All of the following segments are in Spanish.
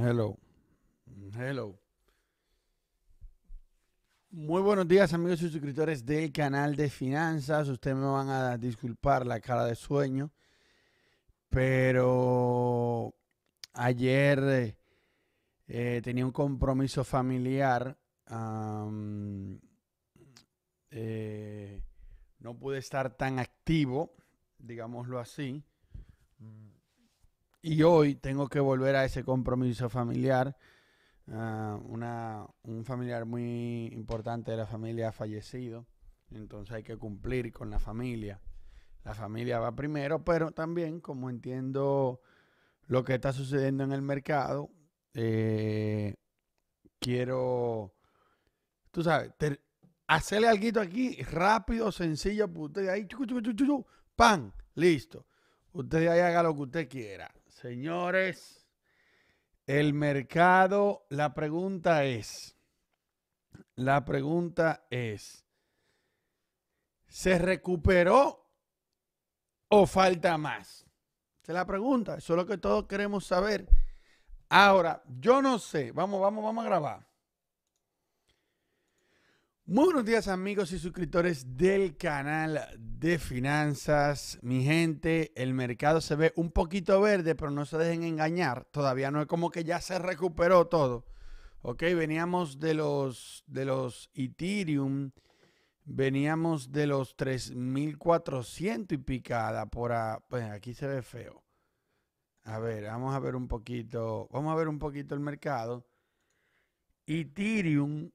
Hello. Hello. Muy buenos días amigos y suscriptores del canal de finanzas. Ustedes me van a disculpar la cara de sueño, pero ayer eh, tenía un compromiso familiar. Eh, no pude estar tan activo, digámoslo así. Y hoy tengo que volver a ese compromiso familiar. Ah, una, un familiar muy importante de la familia ha fallecido, entonces hay que cumplir con la familia. La familia va primero, pero también como entiendo lo que está sucediendo en el mercado, eh, quiero, tú sabes, hacerle algo aquí rápido, sencillo, usted ahí, pan, listo. Usted ahí haga lo que usted quiera. Señores, el mercado, la pregunta es, la pregunta es, ¿se recuperó o falta más? es la pregunta, eso es lo que todos queremos saber. Ahora, yo no sé, vamos, vamos, vamos a grabar. Muy buenos días amigos y suscriptores del canal de finanzas. Mi gente, el mercado se ve un poquito verde, pero no se dejen engañar. Todavía no es como que ya se recuperó todo. Ok, veníamos de los, de los Ethereum, veníamos de los 3.400 y picada por pues, aquí se ve feo. A ver, vamos a ver un poquito, vamos a ver un poquito el mercado. Ethereum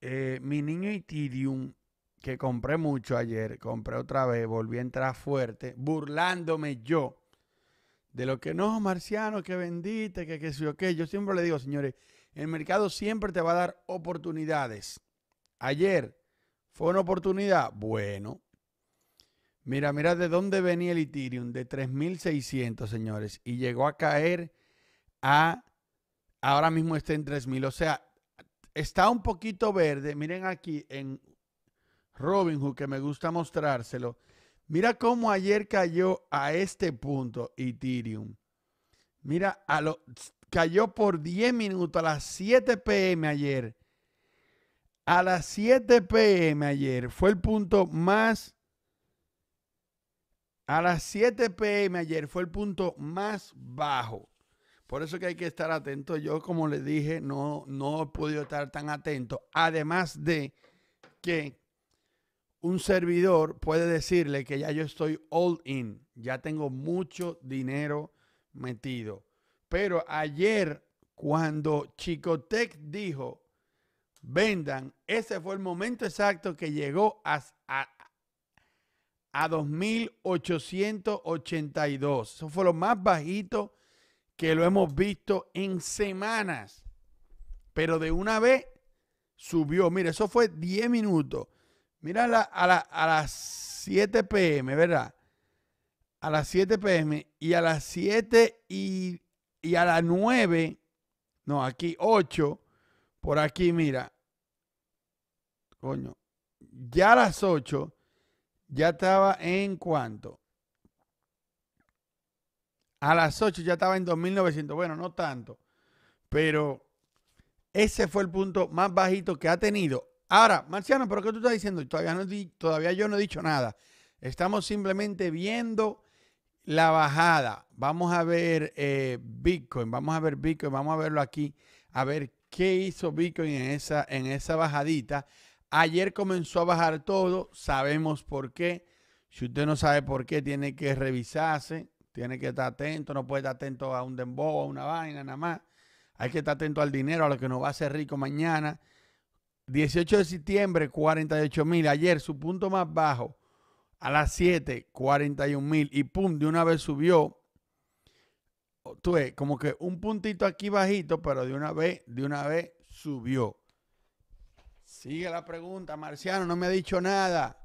eh, mi niño Ethereum, que compré mucho ayer, compré otra vez, volví a entrar fuerte, burlándome yo de lo que no, marciano, que vendiste, que qué sé yo qué. Yo siempre le digo, señores, el mercado siempre te va a dar oportunidades. Ayer fue una oportunidad. Bueno, mira, mira de dónde venía el Ethereum, de 3.600, señores, y llegó a caer a, ahora mismo está en 3.000. O sea, está un poquito verde. Miren aquí en Robin Hood, que me gusta mostrárselo. Mira cómo ayer cayó a este punto Ethereum. Mira, cayó por 10 minutos a las 7 pm ayer. A las 7 pm ayer fue el punto más... A las 7 pm ayer fue el punto más bajo. Por eso que hay que estar atento. Yo, como les dije, no, no he podido estar tan atento. Además de que un servidor puede decirle que ya yo estoy all in, ya tengo mucho dinero metido. Pero ayer, cuando Chicotec dijo, vendan, ese fue el momento exacto que llegó a, a, a 2.882. Eso fue lo más bajito que lo hemos visto en semanas. Pero de una vez subió. Mira, eso fue 10 minutos. Mira a, las 7 pm, ¿verdad? A las 7 pm y a las 7 y, a las 9, no, aquí 8, por aquí, mira. Coño, ya a las 8 ya estaba en cuánto? a las 8 ya estaba en 2.900. Bueno, no tanto. Pero ese fue el punto más bajito que ha tenido. Ahora, Marciano, ¿pero qué tú estás diciendo? Todavía, no, todavía yo no he dicho nada. Estamos simplemente viendo la bajada. Vamos a ver eh, Bitcoin, vamos a ver Bitcoin, vamos a verlo aquí, a ver qué hizo Bitcoin en esa, en esa bajadita. Ayer comenzó a bajar todo, sabemos por qué. Si usted no sabe por qué, tiene que revisarse. Tiene que estar atento, no puede estar atento a un dembow, a una vaina, nada más. Hay que estar atento al dinero, a lo que nos va a hacer rico mañana. 18 de septiembre, 48 mil. Ayer su punto más bajo, a las 7, 41 mil. Y pum, de una vez subió. Tú ves, como que un puntito aquí bajito, pero de una vez, de una vez subió. Sigue la pregunta, Marciano, no me ha dicho nada.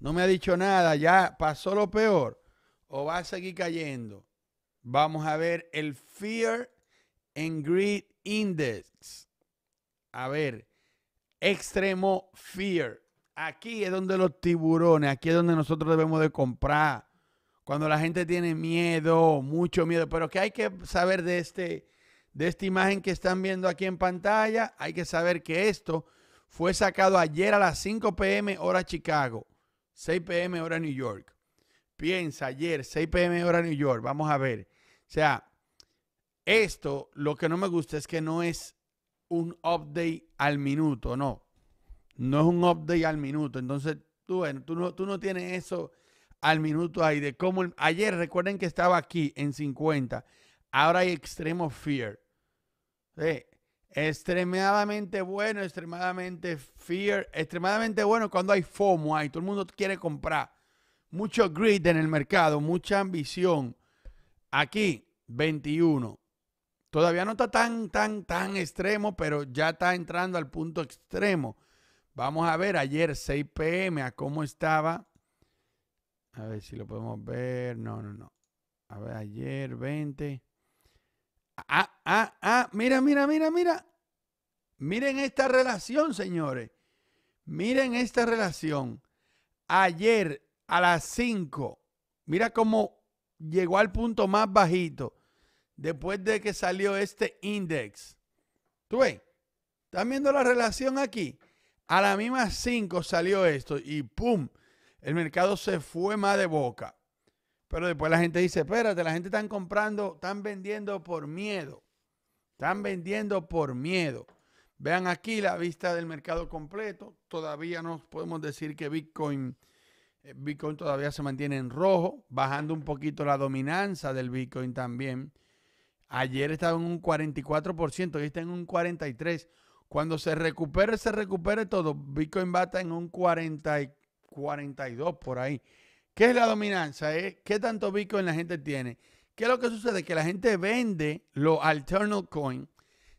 No me ha dicho nada, ya pasó lo peor o va a seguir cayendo. Vamos a ver el Fear and Greed Index. A ver, extremo fear. Aquí es donde los tiburones, aquí es donde nosotros debemos de comprar. Cuando la gente tiene miedo, mucho miedo, pero que hay que saber de este de esta imagen que están viendo aquí en pantalla, hay que saber que esto fue sacado ayer a las 5 pm hora Chicago, 6 pm hora New York. Piensa, ayer, 6 pm hora New York, vamos a ver. O sea, esto lo que no me gusta es que no es un update al minuto, no. No es un update al minuto. Entonces, tú, bueno, tú, no, tú no tienes eso al minuto ahí de cómo... ayer, recuerden que estaba aquí en 50. Ahora hay extremo fear. Extremadamente bueno, extremadamente fear, extremadamente bueno cuando hay FOMO ahí. Todo el mundo quiere comprar mucho grid en el mercado, mucha ambición. Aquí, 21. Todavía no está tan, tan, tan extremo, pero ya está entrando al punto extremo. Vamos a ver ayer 6 pm a cómo estaba. A ver si lo podemos ver. No, no, no. A ver, ayer 20. Ah, ah, ah. Mira, mira, mira, mira. Miren esta relación, señores. Miren esta relación. Ayer a las 5. Mira cómo llegó al punto más bajito después de que salió este index. ¿Tú ves? ¿Están viendo la relación aquí? A la misma 5 salió esto y ¡pum! El mercado se fue más de boca. Pero después la gente dice, espérate, la gente están comprando, están vendiendo por miedo. Están vendiendo por miedo. Vean aquí la vista del mercado completo. Todavía no podemos decir que Bitcoin eh, Bitcoin todavía se mantiene en rojo, bajando un poquito la dominancia del Bitcoin también. Ayer estaba en un 44%, hoy está en un 43%. Cuando se recupere, se recupere todo. Bitcoin va a estar en un 40 42 por ahí. ¿Qué es la dominancia? Eh, ¿Qué tanto Bitcoin la gente tiene? ¿Qué es lo que sucede? Que la gente vende los alternal coin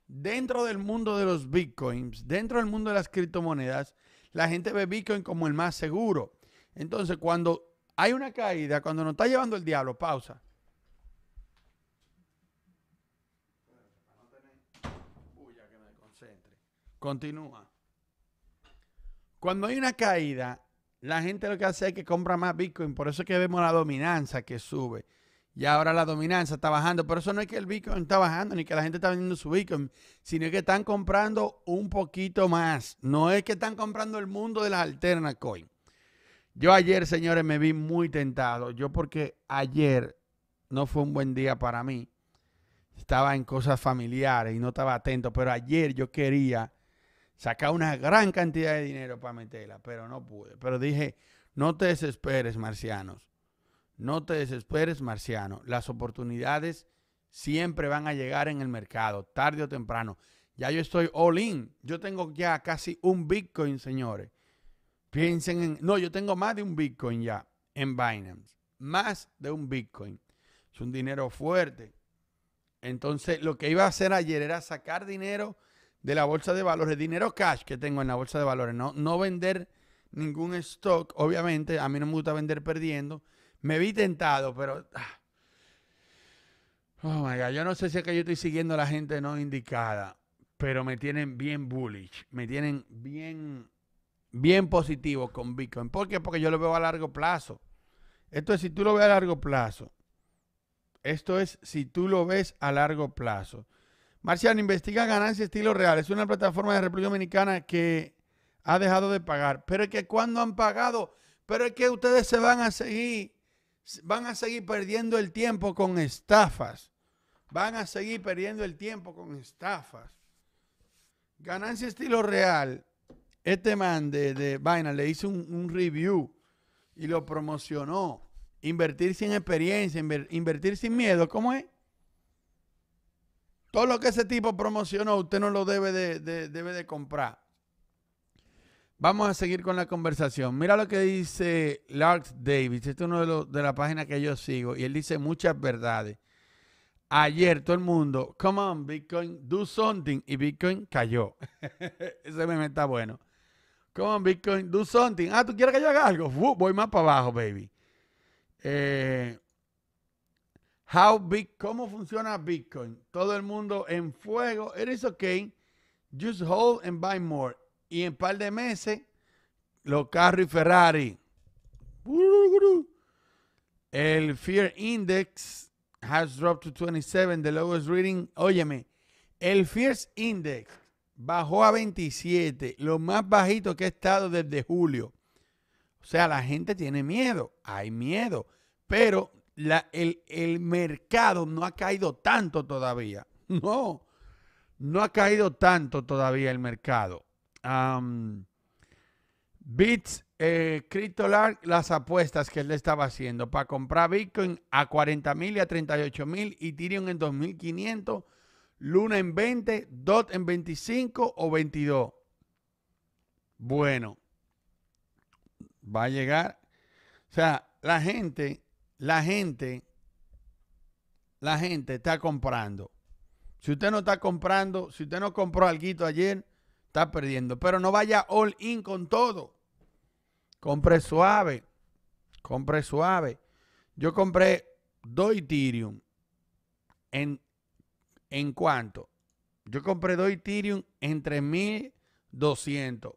dentro del mundo de los Bitcoins, dentro del mundo de las criptomonedas. La gente ve Bitcoin como el más seguro. Entonces, cuando hay una caída, cuando nos está llevando el diablo, pausa. Continúa. Cuando hay una caída, la gente lo que hace es que compra más Bitcoin. Por eso es que vemos la dominancia que sube. Y ahora la dominancia está bajando. Pero eso no es que el Bitcoin está bajando, ni que la gente está vendiendo su Bitcoin, sino que están comprando un poquito más. No es que están comprando el mundo de las alternas Coins. Yo ayer, señores, me vi muy tentado. Yo porque ayer no fue un buen día para mí. Estaba en cosas familiares y no estaba atento, pero ayer yo quería sacar una gran cantidad de dinero para meterla, pero no pude. Pero dije, no te desesperes, marcianos. No te desesperes, marciano. Las oportunidades siempre van a llegar en el mercado, tarde o temprano. Ya yo estoy all in. Yo tengo ya casi un Bitcoin, señores. Piensen en, no, yo tengo más de un Bitcoin ya en Binance, más de un Bitcoin. Es un dinero fuerte. Entonces, lo que iba a hacer ayer era sacar dinero de la bolsa de valores, dinero cash que tengo en la bolsa de valores, no, no vender ningún stock, obviamente, a mí no me gusta vender perdiendo. Me vi tentado, pero... Ah, oh my God, yo no sé si es que yo estoy siguiendo a la gente no indicada, pero me tienen bien bullish, me tienen bien bien positivo con Bitcoin. ¿Por qué? Porque yo lo veo a largo plazo. Esto es si tú lo ves a largo plazo. Esto es si tú lo ves a largo plazo. Marciano, investiga ganancia estilo real. Es una plataforma de República Dominicana que ha dejado de pagar. Pero es que cuando han pagado, pero es que ustedes se van a seguir, van a seguir perdiendo el tiempo con estafas. Van a seguir perdiendo el tiempo con estafas. Ganancia estilo real este man de, de Vaina le hizo un, review y lo promocionó. Invertir sin experiencia, invertir sin miedo, ¿cómo es? Todo lo que ese tipo promocionó, usted no lo debe de, debe de comprar. Vamos a seguir con la conversación. Mira lo que dice Lars Davis. Este es uno de, los, de la página que yo sigo y él dice muchas verdades. Ayer todo el mundo, come on Bitcoin, do something y Bitcoin cayó. Ese meme está bueno. Come on, Bitcoin, do something. Ah, ¿tú quieres que yo haga algo? voy más para abajo, baby. Eh, how big, ¿Cómo funciona Bitcoin? Todo el mundo en fuego. It is okay. Just hold and buy more. Y en par de meses, los carros Ferrari. El Fear Index has dropped to 27, the lowest reading. Óyeme, el Fear Index bajó a 27, lo más bajito que ha estado desde julio. O sea, la gente tiene miedo, hay miedo, pero el, mercado no ha caído tanto todavía. No, no ha caído tanto todavía el mercado. Bits, eh, las apuestas que él le estaba haciendo para comprar Bitcoin a 40 mil y a 38 mil, Ethereum en 2500 Luna en 20, Dot en 25 o 22. Bueno, va a llegar. O sea, la gente, la gente, la gente está comprando. Si usted no está comprando, si usted no compró algo ayer, está perdiendo. Pero no vaya all in con todo. Compre suave. Compre suave. Yo compré dos en ¿En cuánto? Yo compré dos Ethereum en 3200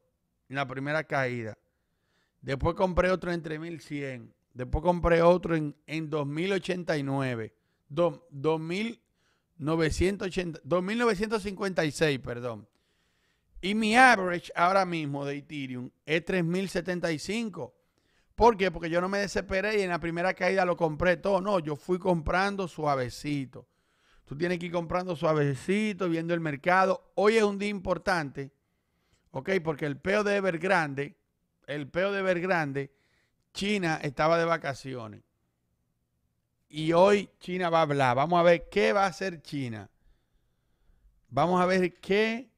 en la primera caída. Después compré otro en 3100. Después compré otro en, en 2089. 2956, perdón. Y mi average ahora mismo de Ethereum es 3075. ¿Por qué? Porque yo no me desesperé y en la primera caída lo compré todo. No, yo fui comprando suavecito. Tú tienes que ir comprando suavecito, viendo el mercado. Hoy es un día importante, ¿ok? Porque el peo de grande, el peo de grande. China estaba de vacaciones. Y hoy China va a hablar. Vamos a ver qué va a hacer China. Vamos a ver qué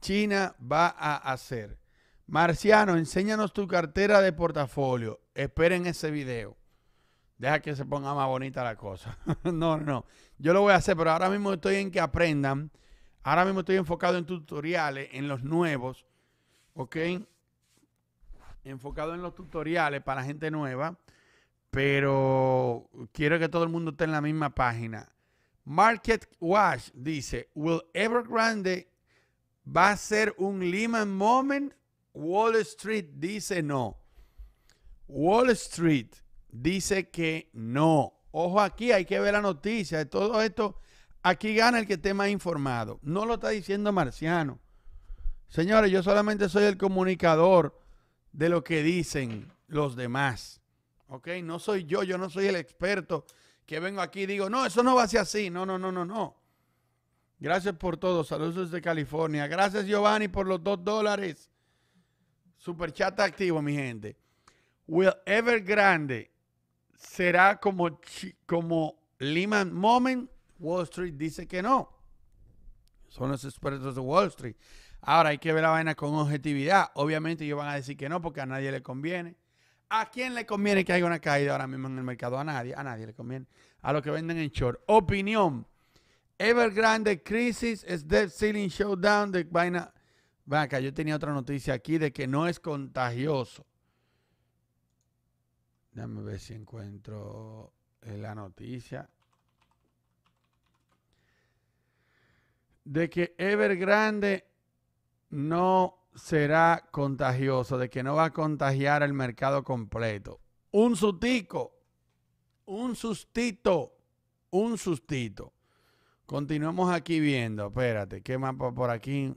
China va a hacer. Marciano, enséñanos tu cartera de portafolio. Esperen ese video. Deja que se ponga más bonita la cosa. no, no, yo lo voy a hacer, pero ahora mismo estoy en que aprendan. Ahora mismo estoy enfocado en tutoriales, en los nuevos, ¿ok? Enfocado en los tutoriales para gente nueva, pero quiero que todo el mundo esté en la misma página. Market Watch dice, ¿Will Evergrande va a ser un Lehman Moment? Wall Street dice no. Wall Street dice que no. Ojo aquí, hay que ver la noticia. De todo esto, aquí gana el que esté más informado. No lo está diciendo Marciano. Señores, yo solamente soy el comunicador de lo que dicen los demás. ¿Ok? No soy yo, yo no soy el experto que vengo aquí y digo, no, eso no va a ser así. No, no, no, no, no. Gracias por todo. Saludos desde California. Gracias, Giovanni, por los dos dólares. super chat activo, mi gente. Will grande será como, como Lehman Moment. Wall Street dice que no. Son los expertos de Wall Street. Ahora hay que ver la vaina con objetividad. Obviamente ellos van a decir que no porque a nadie le conviene. ¿A quién le conviene que haya una caída ahora mismo en el mercado? A nadie, a nadie le conviene. A los que venden en short. Opinión. Evergrande crisis es debt ceiling showdown de vaina. Vaca, yo tenía otra noticia aquí de que no es contagioso. Déjame ver si encuentro eh, la noticia. De que Evergrande no será contagioso, de que no va a contagiar el mercado completo. Un sustico, un sustito, un sustito. Continuamos aquí viendo, espérate, ¿qué mapa por aquí?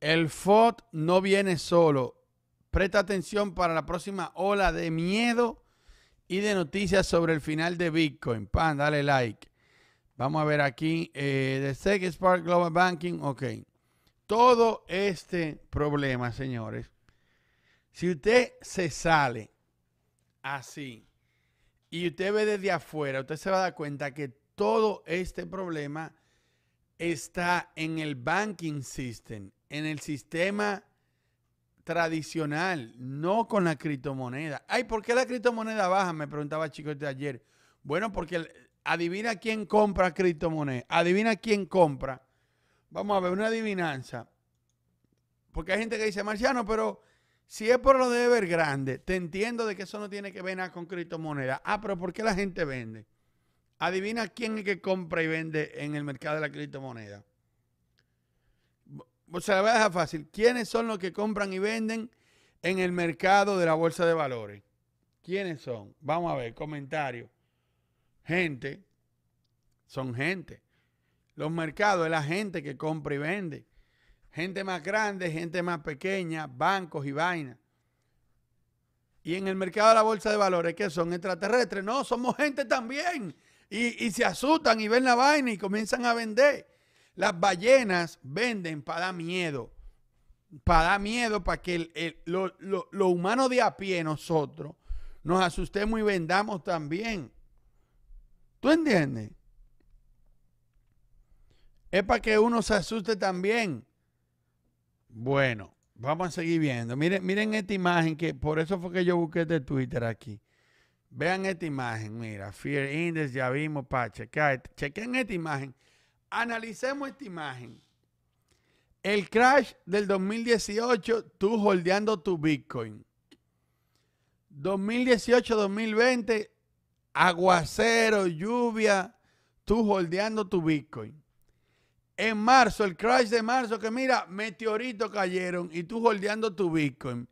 El FOD no viene solo, Presta atención para la próxima ola de miedo y de noticias sobre el final de Bitcoin. Pan, dale like. Vamos a ver aquí. Eh, de Spark Global Banking. Ok. Todo este problema, señores. Si usted se sale así y usted ve desde afuera, usted se va a dar cuenta que todo este problema está en el banking system, en el sistema tradicional, no con la criptomoneda. Ay, ¿por qué la criptomoneda baja? Me preguntaba Chico de ayer. Bueno, porque adivina quién compra criptomoneda. Adivina quién compra. Vamos a ver, una adivinanza. Porque hay gente que dice, Marciano, pero si es por lo de ver grande te entiendo de que eso no tiene que ver nada con criptomoneda. Ah, pero ¿por qué la gente vende? Adivina quién es que compra y vende en el mercado de la criptomoneda se la voy a dejar fácil. ¿Quiénes son los que compran y venden en el mercado de la bolsa de valores? ¿Quiénes son? Vamos a ver, Comentario. Gente, son gente. Los mercados es la gente que compra y vende. Gente más grande, gente más pequeña, bancos y vainas. Y en el mercado de la bolsa de valores, ¿qué son? Extraterrestres. No, somos gente también. Y, y se asustan y ven la vaina y comienzan a vender. Las ballenas venden para dar miedo. Para dar miedo, para que el, el, lo, humano de a pie, nosotros, nos asustemos y vendamos también. ¿Tú entiendes? Es para que uno se asuste también. Bueno, vamos a seguir viendo. Miren, miren esta imagen que por eso fue que yo busqué de este Twitter aquí. Vean esta imagen, mira, Fear Index, ya vimos, para checar. Chequen esta imagen. Analicemos esta imagen. El crash del 2018, tú holdeando tu Bitcoin. 2018-2020, aguacero, lluvia, tú holdeando tu Bitcoin. En marzo, el crash de marzo, que mira, meteoritos cayeron y tú holdeando tu Bitcoin.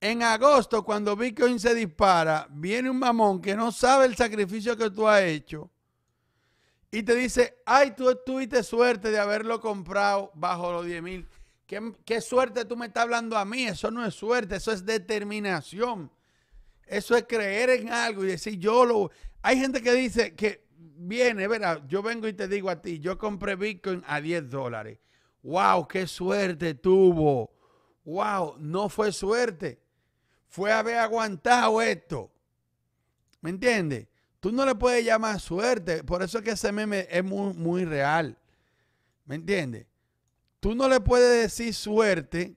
En agosto, cuando Bitcoin se dispara, viene un mamón que no sabe el sacrificio que tú has hecho y te dice, ay, tú tuviste suerte de haberlo comprado bajo los 10 mil. ¿Qué, ¿Qué, suerte tú me estás hablando a mí? Eso no es suerte, eso es determinación. Eso es creer en algo y decir, yo lo... Hay gente que dice que viene, verdad, yo vengo y te digo a ti, yo compré Bitcoin a 10 dólares. ¡Wow! ¡Qué suerte tuvo! ¡Wow! No fue suerte. Fue haber aguantado esto. ¿Me entiendes? Tú no le puedes llamar suerte. Por eso es que ese meme es muy, muy real. ¿Me entiendes? Tú no le puedes decir suerte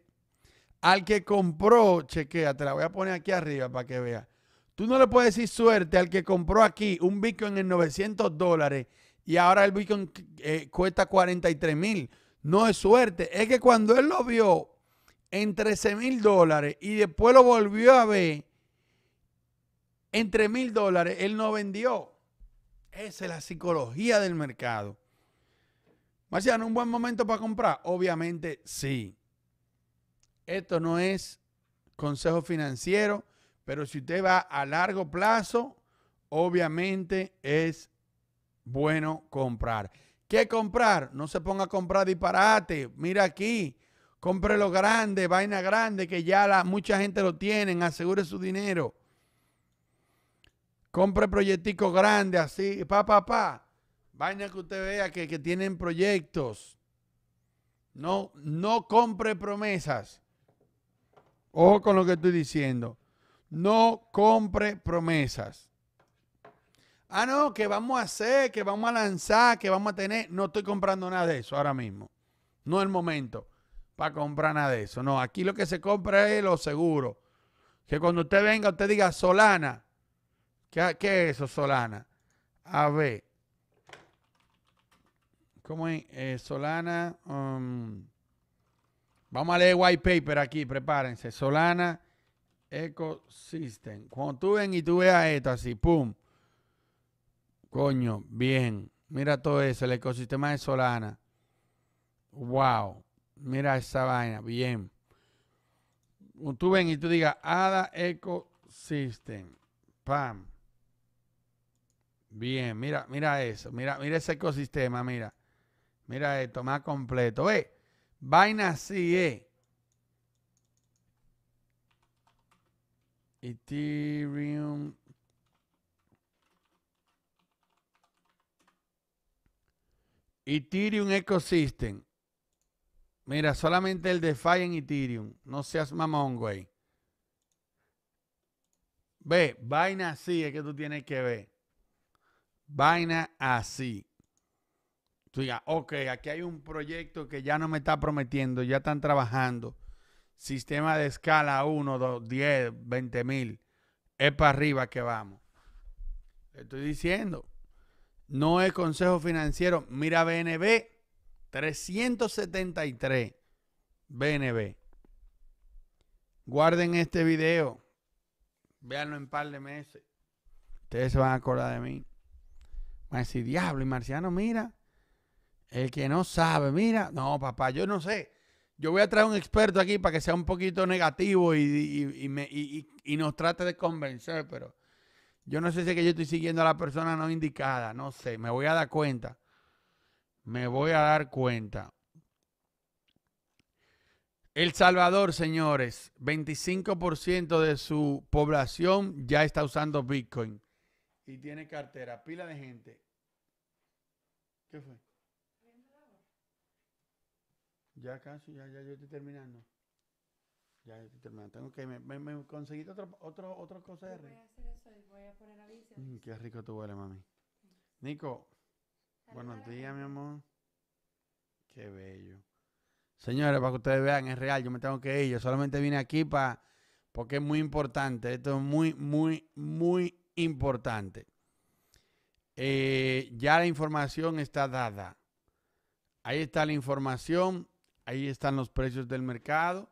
al que compró. Chequea, te la voy a poner aquí arriba para que vea. Tú no le puedes decir suerte al que compró aquí un Bitcoin en 900 dólares y ahora el Bitcoin eh, cuesta 43 mil. No es suerte. Es que cuando él lo vio en 13 mil dólares y después lo volvió a ver entre mil dólares, él no vendió. Esa es la psicología del mercado. Marciano, ¿un buen momento para comprar? Obviamente sí. Esto no es consejo financiero, pero si usted va a largo plazo, obviamente es bueno comprar. ¿Qué comprar? No se ponga a comprar disparate. Mira aquí, compre lo grande, vaina grande, que ya la, mucha gente lo tiene, asegure su dinero. Compre proyectico grandes así, pa, pa, pa. Vaina que usted vea que, que tienen proyectos. No, no compre promesas. Ojo con lo que estoy diciendo. No compre promesas. Ah, no, que vamos a hacer, que vamos a lanzar, que vamos a tener. No estoy comprando nada de eso ahora mismo. No es el momento para comprar nada de eso. No, aquí lo que se compra es lo seguro. Que cuando usted venga, usted diga, Solana, ¿Qué, es eso, Solana? A ver. ¿Cómo es? Eh, Solana. Um, vamos a leer white paper aquí, prepárense. Solana Ecosystem. Cuando tú ven y tú veas esto así, ¡pum! Coño, bien. Mira todo eso, el ecosistema de Solana. ¡Wow! Mira esa vaina, bien. Cuando tú ven y tú digas, Ada Ecosystem. ¡Pam! Bien, mira, mira eso, mira, mira ese ecosistema, mira. Mira esto, más completo. Ve, vaina así, eh. Ethereum. Ethereum Ecosystem. Mira, solamente el DeFi en Ethereum. No seas mamón, güey. Ve, vaina así es que tú tienes que ver vaina así. Tú digas, ok, aquí hay un proyecto que ya no me está prometiendo, ya están trabajando. Sistema de escala 1, 2, 10, 20 mil. Es para arriba que vamos. estoy diciendo. No es consejo financiero. Mira BNB 373. BNB. Guarden este video. Véanlo en par de meses. Ustedes se van a acordar de mí. Va a decir, diablo, y Marciano, mira, el que no sabe, mira, no, papá, yo no sé. Yo voy a traer un experto aquí para que sea un poquito negativo y, y nos trate de convencer, pero yo no sé si es que yo estoy siguiendo a la persona no indicada, no sé, me voy a dar cuenta. Me voy a dar cuenta. El Salvador, señores, 25% de su población ya está usando Bitcoin y tiene cartera, pila de gente. ¿Qué fue? Ya casi, ya, ya yo estoy terminando. Ya estoy terminando. Tengo que me, me, otro, otro, otro cosa qué rico tú huele, mami. Nico, buenos días, mi amor. Qué bello. Señores, para que ustedes vean, es real, yo me tengo que ir. Yo solamente vine aquí para. Porque es muy importante. Esto es muy, muy, muy importante. Eh, ya la información está dada. Ahí está la información, ahí están los precios del mercado.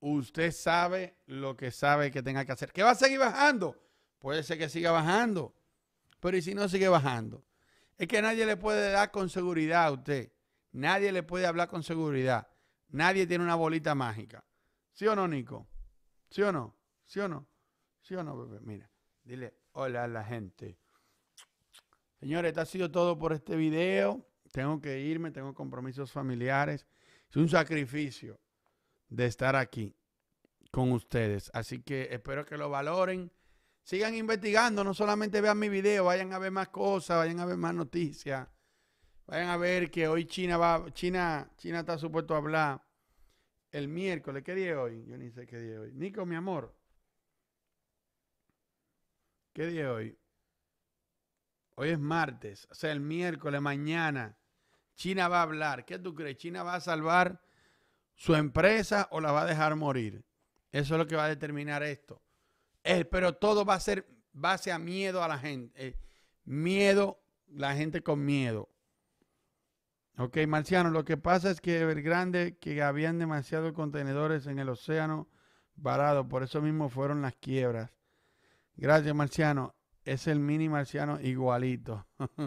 Usted sabe lo que sabe que tenga que hacer. ¿Qué va a seguir bajando? Puede ser que siga bajando. Pero ¿y si no sigue bajando? Es que nadie le puede dar con seguridad a usted. Nadie le puede hablar con seguridad. Nadie tiene una bolita mágica. ¿Sí o no, Nico? ¿Sí o no? ¿Sí o no? ¿Sí o no, bebé? Mira. Dile hola a la gente. Señores, ha sido todo por este video. Tengo que irme, tengo compromisos familiares. Es un sacrificio de estar aquí con ustedes. Así que espero que lo valoren. Sigan investigando, no solamente vean mi video, vayan a ver más cosas, vayan a ver más noticias. Vayan a ver que hoy China va, China, China está supuesto a hablar el miércoles. ¿Qué día es hoy? Yo ni sé qué día es hoy. Nico, mi amor. ¿Qué día es hoy? Hoy es martes, o sea, el miércoles, mañana. China va a hablar. ¿Qué tú crees? ¿China va a salvar su empresa o la va a dejar morir? Eso es lo que va a determinar esto. Eh, pero todo va a ser base a miedo a la gente. Eh, miedo, la gente con miedo. Ok, Marciano, lo que pasa es que el grande, que habían demasiados contenedores en el océano varado, por eso mismo fueron las quiebras. Gracias, Marciano. Es el mini Marciano igualito.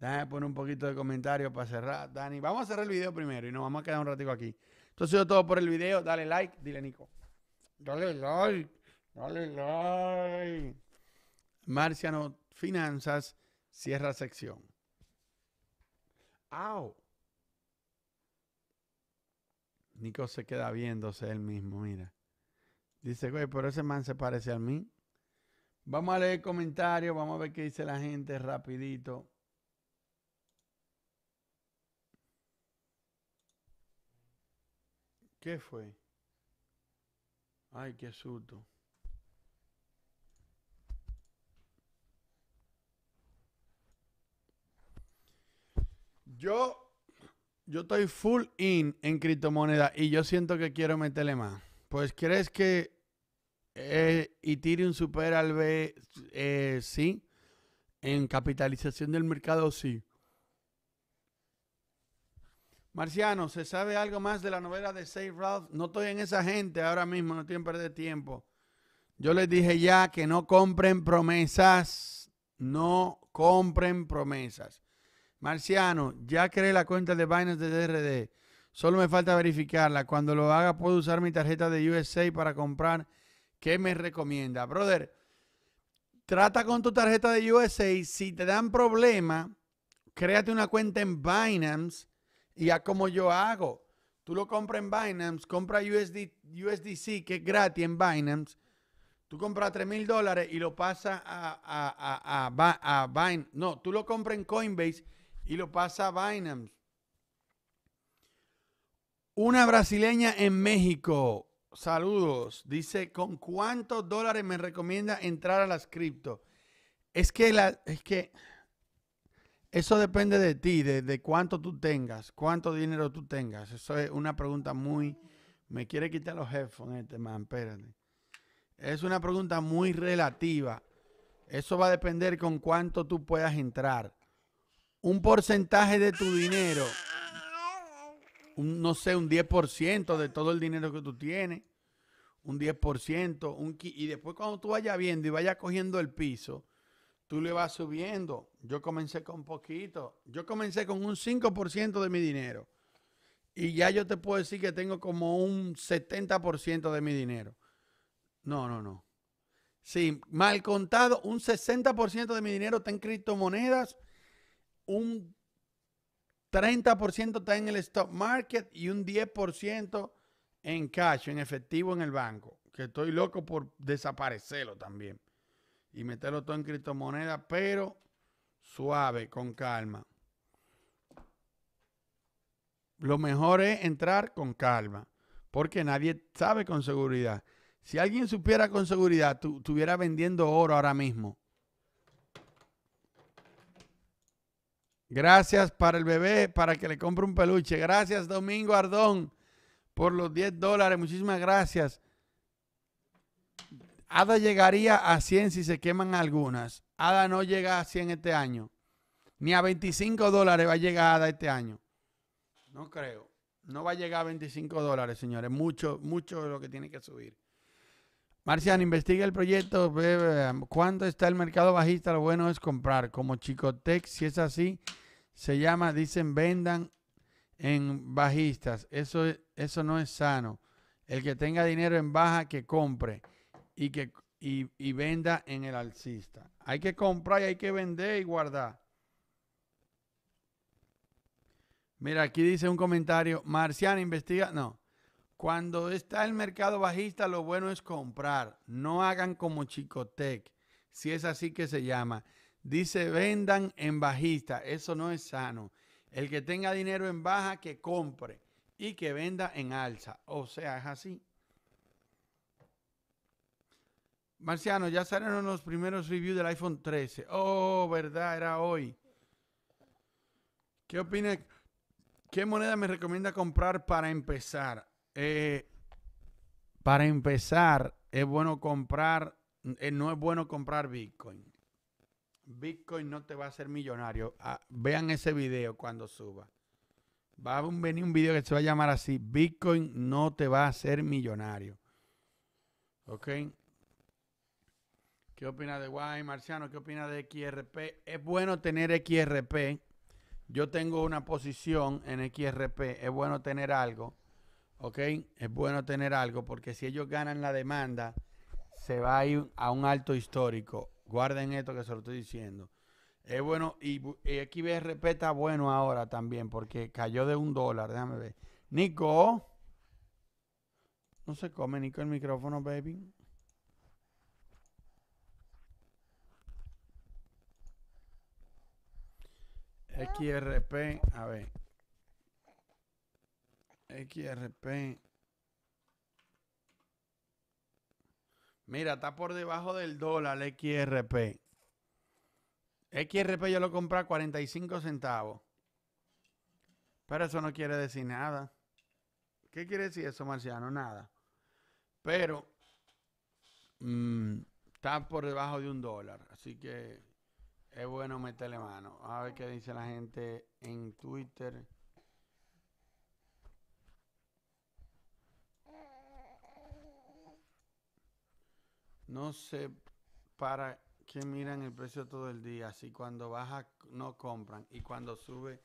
Déjame poner un poquito de comentario para cerrar, Dani. Vamos a cerrar el video primero y nos vamos a quedar un ratito aquí. Esto ha sido todo por el video. Dale like, dile Nico. Dale like, dale like. Marciano Finanzas cierra sección. ¡Au! Nico se queda viéndose él mismo, mira. Dice, güey, pero ese man se parece a mí. Vamos a leer comentarios, vamos a ver qué dice la gente rapidito. ¿Qué fue? Ay, qué susto. Yo, yo estoy full in en criptomonedas y yo siento que quiero meterle más. Pues crees que eh, un super al B, eh, sí. En capitalización del mercado, sí. Marciano, ¿se sabe algo más de la novela de Save Ralph? No estoy en esa gente ahora mismo, no tienen que perder tiempo. Yo les dije ya que no compren promesas. No compren promesas. Marciano, ya creé la cuenta de Binance de DRD. Solo me falta verificarla. Cuando lo haga, puedo usar mi tarjeta de USA para comprar ¿Qué me recomienda? Brother, trata con tu tarjeta de USA. Si te dan problema, créate una cuenta en Binance y a como yo hago. Tú lo compras en Binance, compra USD, USDC, que es gratis en Binance. Tú compras 3 mil dólares y lo pasas a, a, a, Binance. No, tú lo compras en Coinbase y lo pasas a Binance. Una brasileña en México, Saludos. Dice, ¿con cuántos dólares me recomienda entrar a las cripto? Es que la, es que eso depende de ti, de, cuánto tú tengas, cuánto dinero tú tengas. Eso es una pregunta muy. Me quiere quitar los headphones este man, espérate. Es una pregunta muy relativa. Eso va a depender con cuánto tú puedas entrar. Un porcentaje de tu dinero, no sé, un 10% de todo el dinero que tú tienes, un 10%, un, y después cuando tú vayas viendo y vayas cogiendo el piso, tú le vas subiendo. Yo comencé con poquito, yo comencé con un 5% de mi dinero y ya yo te puedo decir que tengo como un 70% de mi dinero. No, no, no. Sí, mal contado, un 60% de mi dinero está en criptomonedas, un 30% está en el stock market y un 10% en cash, en efectivo en el banco, que estoy loco por desaparecerlo también y meterlo todo en criptomonedas, pero suave, con calma. Lo mejor es entrar con calma, porque nadie sabe con seguridad. Si alguien supiera con seguridad, estuviera vendiendo oro ahora mismo. Gracias para el bebé, para que le compre un peluche. Gracias, Domingo Ardón por los 10 dólares. Muchísimas gracias. Ada llegaría a 100 si se queman algunas. Ada no llega a 100 este año. Ni a 25 dólares va a llegar Ada este año. No creo. No va a llegar a 25 dólares, señores. Mucho, mucho es lo que tiene que subir. Marciano, investiga el proyecto. ¿Cuándo está el mercado bajista? Lo bueno es comprar. Como Chicotec, si es así, se llama, dicen vendan en bajistas. Eso, eso no es sano. El que tenga dinero en baja, que compre y que y venda en el alcista. Hay que comprar y hay que vender y guardar. Mira, aquí dice un comentario, Marciana investiga, no. Cuando está el mercado bajista, lo bueno es comprar. No hagan como Chicotec, si es así que se llama. Dice, vendan en bajista. Eso no es sano. El que tenga dinero en baja, que compre y que venda en alza. O sea, es así. Marciano, ya salieron los primeros reviews del iPhone 13. Oh, verdad, era hoy. ¿Qué opina? ¿Qué moneda me recomienda comprar para empezar? Eh, para empezar, es bueno comprar, eh, no es bueno comprar Bitcoin. Bitcoin no te va a hacer millonario. Ah, vean ese video cuando suba. Va a venir un video que se va a llamar así. Bitcoin no te va a hacer millonario. ¿Ok? ¿Qué opina de Guay, Marciano? ¿Qué opina de XRP? Es bueno tener XRP. Yo tengo una posición en XRP. Es bueno tener algo. ¿Ok? Es bueno tener algo porque si ellos ganan la demanda, se va a ir a un alto histórico. Guarden esto que se lo estoy diciendo. Es bueno, y, XBRP está bueno ahora también, porque cayó de un dólar. Déjame ver. Nico. No se come, Nico, el micrófono, baby. XRP, a ver. XRP. Mira, está por debajo del dólar el XRP. XRP yo lo compré a 45 centavos. Pero eso no quiere decir nada. ¿Qué quiere decir eso, Marciano? Nada. Pero mm, está por debajo de un dólar. Así que es bueno meterle mano. A ver qué dice la gente en Twitter. No sé para qué miran el precio todo el día. Si cuando baja no compran y cuando sube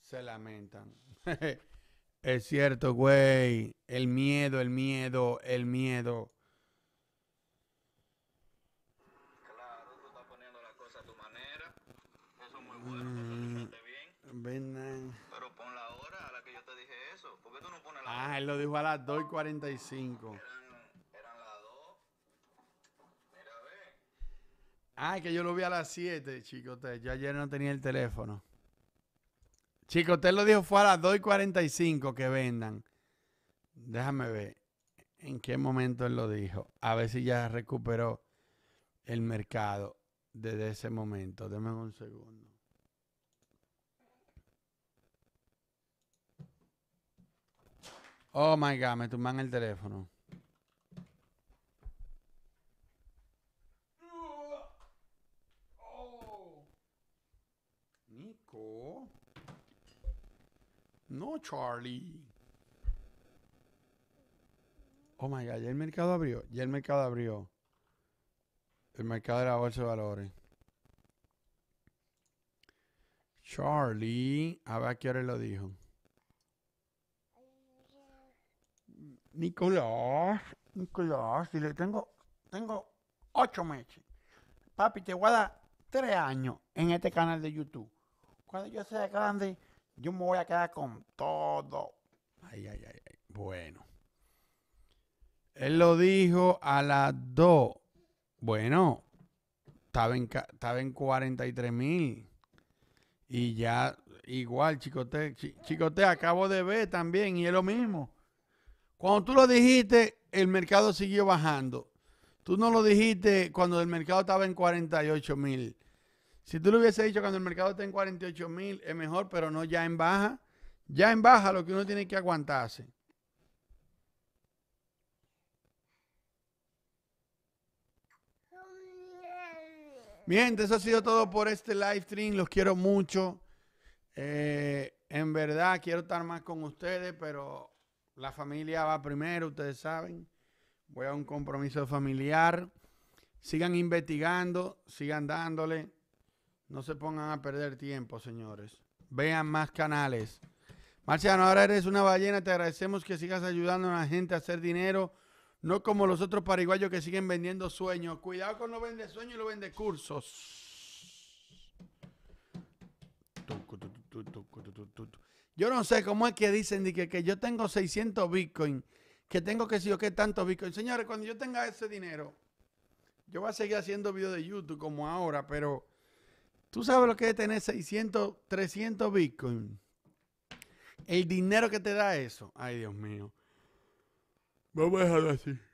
se lamentan. es cierto, güey. El miedo, el miedo, el miedo. Claro, tú estás poniendo la cosa a tu manera. Eso es muy bueno. Mm. Pero pon la hora a la que yo te dije eso. ¿Por qué tú no pones la hora? Ah, él lo dijo a las 2.45. Ay, que yo lo vi a las 7, chico. Yo ayer no tenía el teléfono. Chico, usted lo dijo fue a las 2 y 45 que vendan. Déjame ver en qué momento él lo dijo. A ver si ya recuperó el mercado desde ese momento. Deme un segundo. Oh my God, me tumban el teléfono. No, Charlie. Oh my god, ya el mercado abrió. Ya el mercado abrió. El mercado de la bolsa de valores. Charlie. A ver a qué hora lo dijo. Nicolás. Nicolás, le tengo, tengo ocho meses. Papi, te voy a tres años en este canal de YouTube. Cuando yo sea grande, yo me voy a quedar con todo. Ay, ay, ay, Bueno. Él lo dijo a las 2. Bueno, estaba en, estaba en 43 mil. Y ya, igual, Chicote, Chicote, acabo de ver también, y es lo mismo. Cuando tú lo dijiste, el mercado siguió bajando. Tú no lo dijiste cuando el mercado estaba en 48 mil. Si tú lo hubiese dicho cuando el mercado está en 48 mil, es mejor, pero no ya en baja. Ya en baja lo que uno tiene que aguantarse. Bien, eso ha sido todo por este live stream. Los quiero mucho. Eh, en verdad, quiero estar más con ustedes, pero la familia va primero, ustedes saben. Voy a un compromiso familiar. Sigan investigando, sigan dándole. No se pongan a perder tiempo, señores. Vean más canales. Marciano, ahora eres una ballena. Te agradecemos que sigas ayudando a la gente a hacer dinero. No como los otros paraguayos que siguen vendiendo sueños. Cuidado con lo vende sueños y lo vende cursos. Yo no sé cómo es que dicen que, que yo tengo 600 bitcoin, que tengo que si yo qué tanto bitcoin. Señores, cuando yo tenga ese dinero, yo voy a seguir haciendo videos de YouTube como ahora, pero Tú sabes lo que es tener 600, 300 Bitcoin. El dinero que te da eso. Ay, Dios mío. Vamos a dejarlo así.